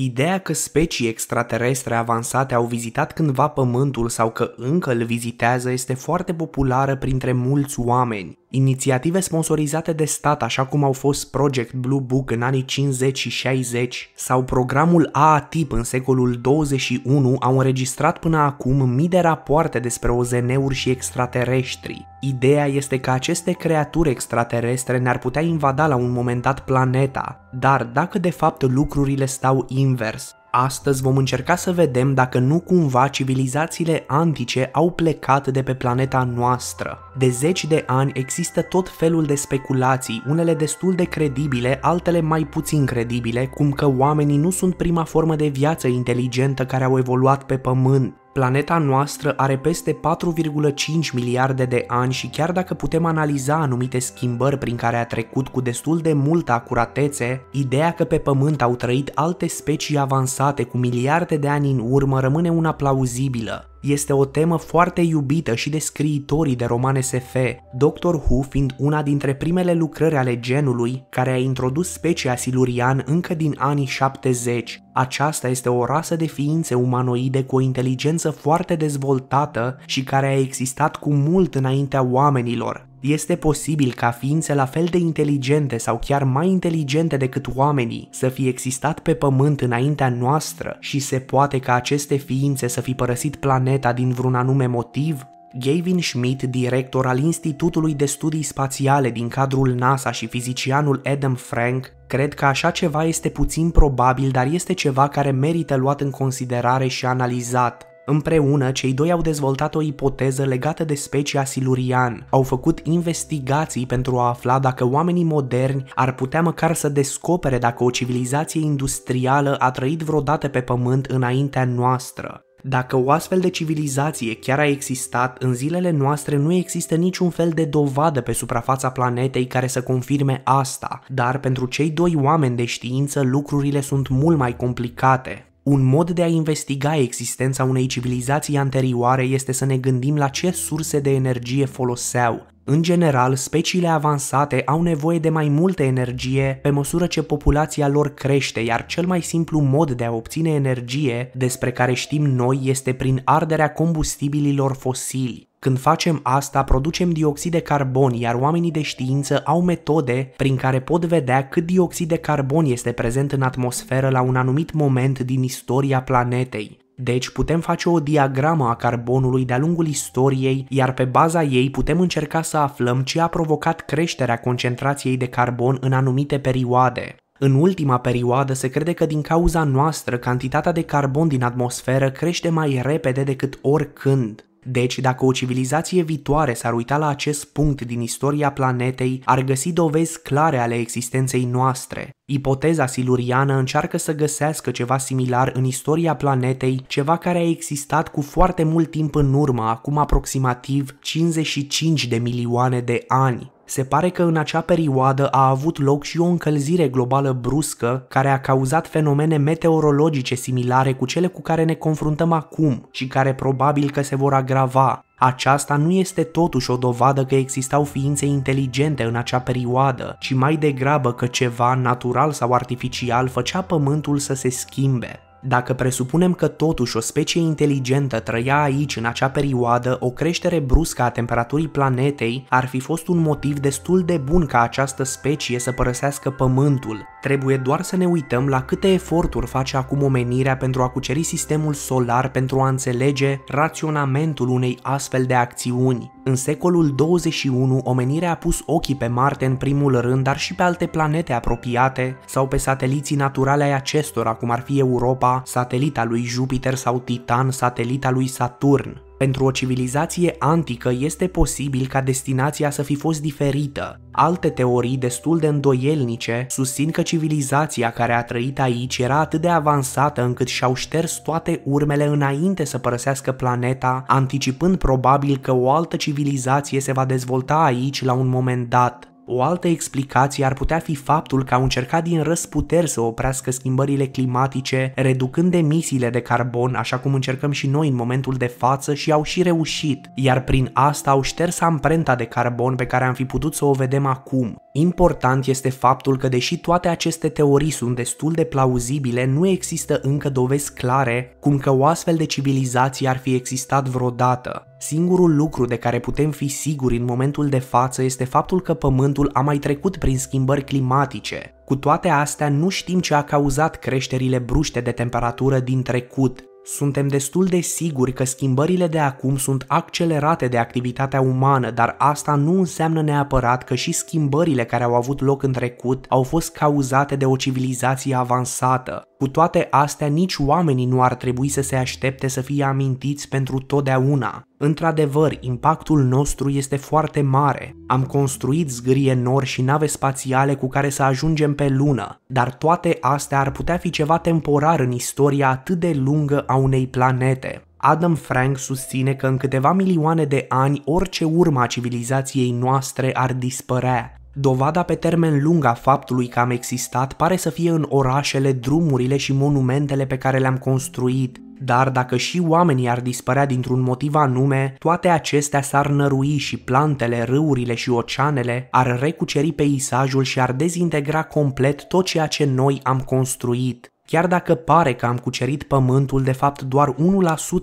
Ideea că specii extraterestre avansate au vizitat cândva Pământul sau că încă îl vizitează este foarte populară printre mulți oameni. Inițiative sponsorizate de stat, așa cum au fost Project Blue Book în anii 50 și 60 sau programul AATIP în secolul 21, au înregistrat până acum mii de rapoarte despre OZN-uri și extraterestri. Ideea este că aceste creaturi extraterestre ne-ar putea invada la un moment dat planeta, dar dacă de fapt lucrurile stau invers, Astăzi vom încerca să vedem dacă nu cumva civilizațiile antice au plecat de pe planeta noastră. De zeci de ani există tot felul de speculații, unele destul de credibile, altele mai puțin credibile, cum că oamenii nu sunt prima formă de viață inteligentă care au evoluat pe pământ. Planeta noastră are peste 4,5 miliarde de ani și chiar dacă putem analiza anumite schimbări prin care a trecut cu destul de multă acuratețe, ideea că pe Pământ au trăit alte specii avansate cu miliarde de ani în urmă rămâne una plauzibilă. Este o temă foarte iubită și de scriitorii de romane SF, Doctor Who fiind una dintre primele lucrări ale genului care a introdus specia silurian încă din anii 70. Aceasta este o rasă de ființe umanoide cu o inteligență foarte dezvoltată și care a existat cu mult înaintea oamenilor, este posibil ca ființe la fel de inteligente sau chiar mai inteligente decât oamenii să fi existat pe pământ înaintea noastră și se poate ca aceste ființe să fi părăsit planeta din vreun anume motiv? Gavin Schmidt, director al Institutului de Studii Spațiale din cadrul NASA și fizicianul Adam Frank, cred că așa ceva este puțin probabil, dar este ceva care merită luat în considerare și analizat. Împreună, cei doi au dezvoltat o ipoteză legată de specia silurian. Au făcut investigații pentru a afla dacă oamenii moderni ar putea măcar să descopere dacă o civilizație industrială a trăit vreodată pe pământ înaintea noastră. Dacă o astfel de civilizație chiar a existat, în zilele noastre nu există niciun fel de dovadă pe suprafața planetei care să confirme asta, dar pentru cei doi oameni de știință lucrurile sunt mult mai complicate. Un mod de a investiga existența unei civilizații anterioare este să ne gândim la ce surse de energie foloseau. În general, speciile avansate au nevoie de mai multă energie pe măsură ce populația lor crește, iar cel mai simplu mod de a obține energie despre care știm noi este prin arderea combustibililor fosili. Când facem asta, producem dioxid de carbon, iar oamenii de știință au metode prin care pot vedea cât dioxid de carbon este prezent în atmosferă la un anumit moment din istoria planetei. Deci putem face o diagramă a carbonului de-a lungul istoriei, iar pe baza ei putem încerca să aflăm ce a provocat creșterea concentrației de carbon în anumite perioade. În ultima perioadă se crede că din cauza noastră cantitatea de carbon din atmosferă crește mai repede decât oricând. Deci, dacă o civilizație viitoare s-ar uita la acest punct din istoria planetei, ar găsi dovezi clare ale existenței noastre. Ipoteza siluriană încearcă să găsească ceva similar în istoria planetei, ceva care a existat cu foarte mult timp în urmă, acum aproximativ 55 de milioane de ani se pare că în acea perioadă a avut loc și o încălzire globală bruscă care a cauzat fenomene meteorologice similare cu cele cu care ne confruntăm acum și care probabil că se vor agrava. Aceasta nu este totuși o dovadă că existau ființe inteligente în acea perioadă, ci mai degrabă că ceva, natural sau artificial, făcea pământul să se schimbe. Dacă presupunem că totuși o specie inteligentă trăia aici în acea perioadă, o creștere bruscă a temperaturii planetei ar fi fost un motiv destul de bun ca această specie să părăsească Pământul. Trebuie doar să ne uităm la câte eforturi face acum omenirea pentru a cuceri sistemul solar pentru a înțelege raționamentul unei astfel de acțiuni. În secolul 21, omenirea a pus ochii pe Marte în primul rând, dar și pe alte planete apropiate sau pe sateliții naturale ai acestora, cum ar fi Europa Europa, satelita lui Jupiter sau Titan, satelita lui Saturn. Pentru o civilizație antică este posibil ca destinația să fi fost diferită. Alte teorii destul de îndoielnice susțin că civilizația care a trăit aici era atât de avansată încât și-au șters toate urmele înainte să părăsească planeta, anticipând probabil că o altă civilizație se va dezvolta aici la un moment dat. O altă explicație ar putea fi faptul că au încercat din răsputeri să oprească schimbările climatice, reducând emisiile de carbon, așa cum încercăm și noi în momentul de față și au și reușit, iar prin asta au șters amprenta de carbon pe care am fi putut să o vedem acum. Important este faptul că deși toate aceste teorii sunt destul de plauzibile, nu există încă dovezi clare cum că o astfel de civilizație ar fi existat vreodată. Singurul lucru de care putem fi siguri în momentul de față este faptul că Pământul a mai trecut prin schimbări climatice. Cu toate astea, nu știm ce a cauzat creșterile bruște de temperatură din trecut. Suntem destul de siguri că schimbările de acum sunt accelerate de activitatea umană, dar asta nu înseamnă neapărat că și schimbările care au avut loc în trecut au fost cauzate de o civilizație avansată. Cu toate astea, nici oamenii nu ar trebui să se aștepte să fie amintiți pentru totdeauna. Într-adevăr, impactul nostru este foarte mare. Am construit zgârie nori și nave spațiale cu care să ajungem pe lună, dar toate astea ar putea fi ceva temporar în istoria atât de lungă a unei planete. Adam Frank susține că în câteva milioane de ani orice urma civilizației noastre ar dispărea, Dovada pe termen lung a faptului că am existat pare să fie în orașele, drumurile și monumentele pe care le-am construit, dar dacă și oamenii ar dispărea dintr-un motiv anume, toate acestea s-ar nărui și plantele, râurile și oceanele ar recuceri peisajul și ar dezintegra complet tot ceea ce noi am construit. Chiar dacă pare că am cucerit pământul, de fapt doar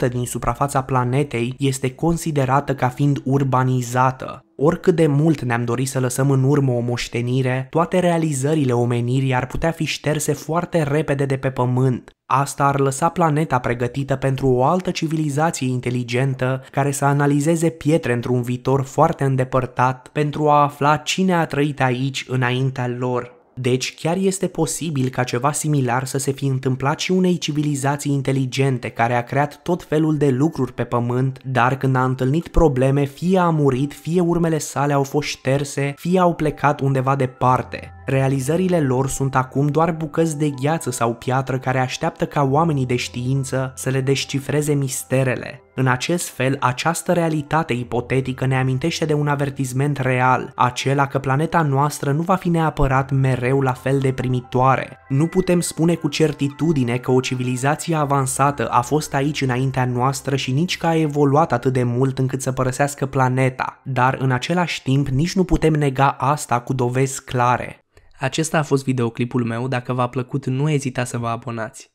1% din suprafața planetei este considerată ca fiind urbanizată. Oricât de mult ne-am dorit să lăsăm în urmă o moștenire, toate realizările omenirii ar putea fi șterse foarte repede de pe pământ. Asta ar lăsa planeta pregătită pentru o altă civilizație inteligentă care să analizeze pietre într-un viitor foarte îndepărtat pentru a afla cine a trăit aici înaintea lor. Deci chiar este posibil ca ceva similar să se fi întâmplat și unei civilizații inteligente care a creat tot felul de lucruri pe pământ, dar când a întâlnit probleme, fie a murit, fie urmele sale au fost șterse, fie au plecat undeva departe. Realizările lor sunt acum doar bucăți de gheață sau piatră care așteaptă ca oamenii de știință să le descifreze misterele. În acest fel, această realitate ipotetică ne amintește de un avertisment real, acela că planeta noastră nu va fi neapărat mereu la fel de primitoare. Nu putem spune cu certitudine că o civilizație avansată a fost aici înaintea noastră și nici că a evoluat atât de mult încât să părăsească planeta, dar în același timp nici nu putem nega asta cu dovezi clare. Acesta a fost videoclipul meu, dacă v-a plăcut nu ezita să vă abonați.